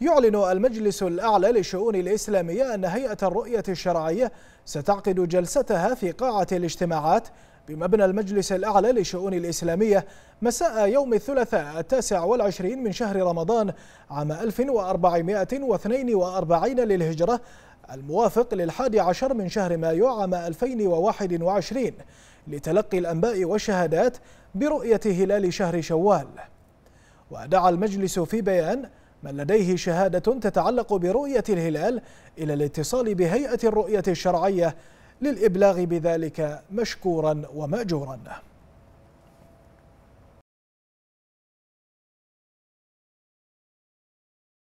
يعلن المجلس الأعلى للشؤون الإسلامية أن هيئة الرؤية الشرعية ستعقد جلستها في قاعة الاجتماعات بمبنى المجلس الأعلى للشؤون الإسلامية مساء يوم الثلاثاء التاسع والعشرين من شهر رمضان عام 1442 للهجرة الموافق للحادي عشر من شهر مايو عام 2021 لتلقي الأنباء والشهادات برؤية هلال شهر شوال ودعا المجلس في بيان من لديه شهادة تتعلق برؤية الهلال إلى الاتصال بهيئة الرؤية الشرعية للإبلاغ بذلك مشكورا ومأجورا